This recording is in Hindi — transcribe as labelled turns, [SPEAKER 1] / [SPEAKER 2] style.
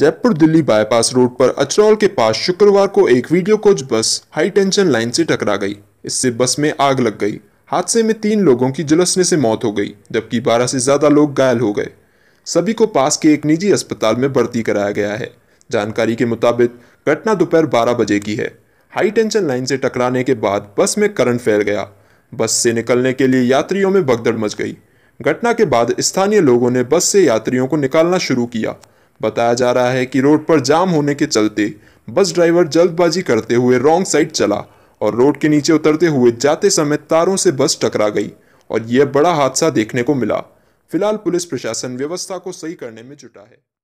[SPEAKER 1] जयपुर दिल्ली बाईपास रोड पर अचरौल के पास शुक्रवार को एक video coach bus high tension line से टकरा गई इससे बस में आग लग गई हादसे में तीन लोगों की झुलसने से मौत हो गई जबकि 12 से ज्यादा लोग घायल हो गए सभी को पास के एक निजी अस्पताल में भर्ती कराया गया है जानकारी के मुताबिक घटना दोपहर बारह बजे की है हाई टेंशन लाइन से टकराने के बाद बस में करंट फैल गया बस से निकलने के लिए यात्रियों में भगदड़ मच गई घटना के बाद स्थानीय लोगों ने बस से यात्रियों को निकालना शुरू किया बताया जा रहा है कि रोड पर जाम होने के चलते बस ड्राइवर जल्दबाजी करते हुए रॉन्ग साइड चला और रोड के नीचे उतरते हुए जाते समय तारों से बस टकरा गई और यह बड़ा हादसा देखने को मिला फिलहाल पुलिस प्रशासन व्यवस्था को सही करने में जुटा है